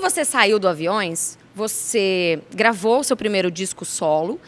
Quando você saiu do Aviões, você gravou o seu primeiro disco solo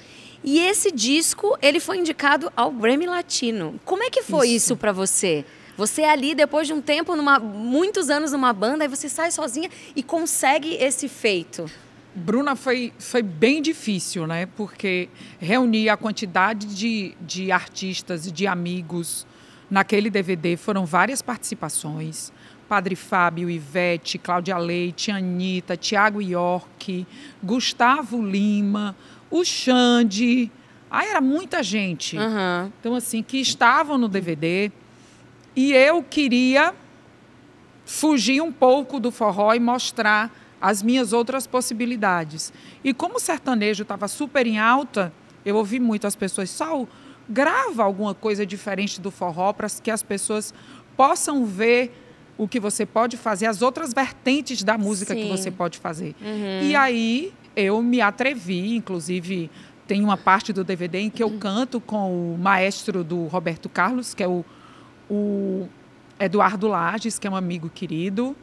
e esse disco ele foi indicado ao Grammy Latino. Como é que foi isso, isso para você? Você é ali depois de um tempo, numa, muitos anos numa banda, aí você sai sozinha e consegue esse feito. Bruna, foi, foi bem difícil, né? Porque reunir a quantidade de, de artistas, de amigos naquele DVD, foram várias participações, Padre Fábio, Ivete, Cláudia Leite, Anitta, Tiago York, Gustavo Lima, o Xande. Ah, era muita gente. Uhum. Então, assim, que estavam no DVD. E eu queria fugir um pouco do forró e mostrar as minhas outras possibilidades. E como o sertanejo estava super em alta, eu ouvi muito as pessoas, só grava alguma coisa diferente do forró para que as pessoas possam ver o que você pode fazer, as outras vertentes da música Sim. que você pode fazer. Uhum. E aí eu me atrevi, inclusive tem uma parte do DVD em que eu canto com o maestro do Roberto Carlos, que é o, o Eduardo Lages, que é um amigo querido.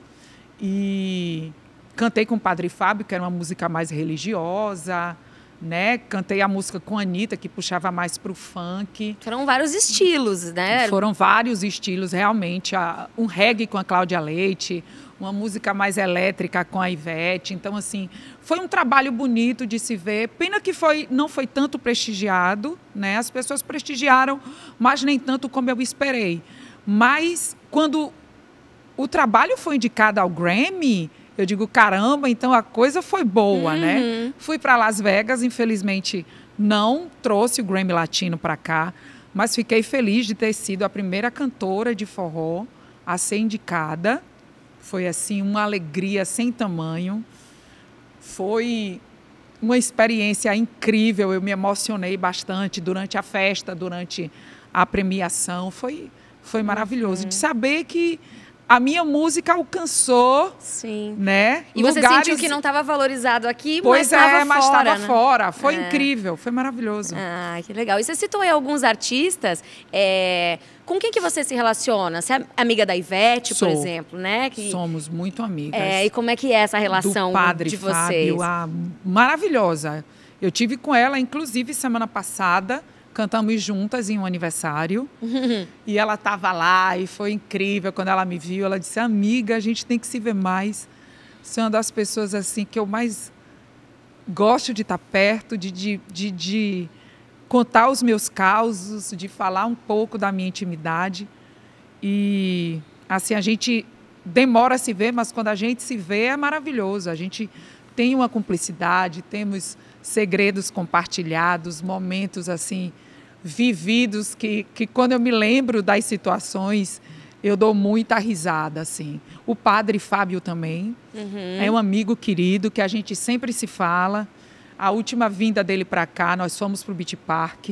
E cantei com o Padre Fábio, que era uma música mais religiosa né? Cantei a música com a Anitta, que puxava mais para o funk. Foram vários estilos, né? Foram vários estilos, realmente. Um reggae com a Cláudia Leite, uma música mais elétrica com a Ivete. Então, assim, foi um trabalho bonito de se ver. Pena que foi, não foi tanto prestigiado, né? As pessoas prestigiaram, mas nem tanto como eu esperei. Mas quando o trabalho foi indicado ao Grammy, eu digo, caramba, então a coisa foi boa, né? uhum. né? Fui para Las Vegas, infelizmente não trouxe o Grammy Latino para cá, mas fiquei feliz de ter sido a primeira cantora de forró a ser indicada. Foi assim uma alegria sem tamanho. Foi uma experiência incrível. Eu me emocionei bastante durante a festa, durante a premiação. Foi foi maravilhoso uhum. de saber que a minha música alcançou, Sim. né? E lugares... você sentiu que não estava valorizado aqui, pois mas estava é, mas fora, né? fora. Foi é. incrível, foi maravilhoso. Ah, que legal. E você citou aí alguns artistas. É... Com quem que você se relaciona? Você é amiga da Ivete, Sou. por exemplo, né? Que... Somos muito amigas. É, e como é que é essa relação Do padre de vocês? Fábio, a... maravilhosa. Eu tive com ela, inclusive, semana passada cantamos juntas em um aniversário. e ela estava lá e foi incrível quando ela me viu. Ela disse: Amiga, a gente tem que se ver mais. Você é uma das pessoas assim que eu mais gosto de estar tá perto, de, de, de, de contar os meus causos, de falar um pouco da minha intimidade. E assim, a gente demora a se ver, mas quando a gente se vê é maravilhoso. A gente tem uma cumplicidade, temos segredos compartilhados, momentos assim vividos que, que quando eu me lembro das situações eu dou muita risada assim. O padre Fábio também uhum. é um amigo querido que a gente sempre se fala. A última vinda dele para cá nós fomos para o Beach Park.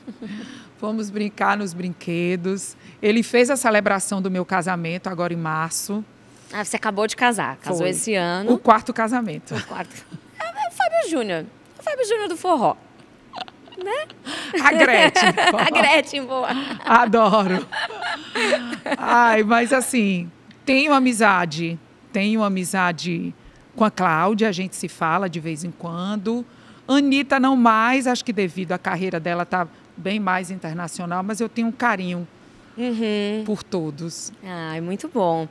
fomos brincar nos brinquedos. Ele fez a celebração do meu casamento agora em março. Ah, você acabou de casar, casou Foi. esse ano. O quarto casamento. O quarto. É, é o Fábio Júnior. É o Fábio Júnior do forró. Né? A Gretchen. a Gretchen, boa. Adoro. Ai, mas assim, tenho amizade. Tenho amizade com a Cláudia, a gente se fala de vez em quando. Anitta não mais, acho que devido à carreira dela tá bem mais internacional, mas eu tenho um carinho uhum. por todos. Ah, é muito bom.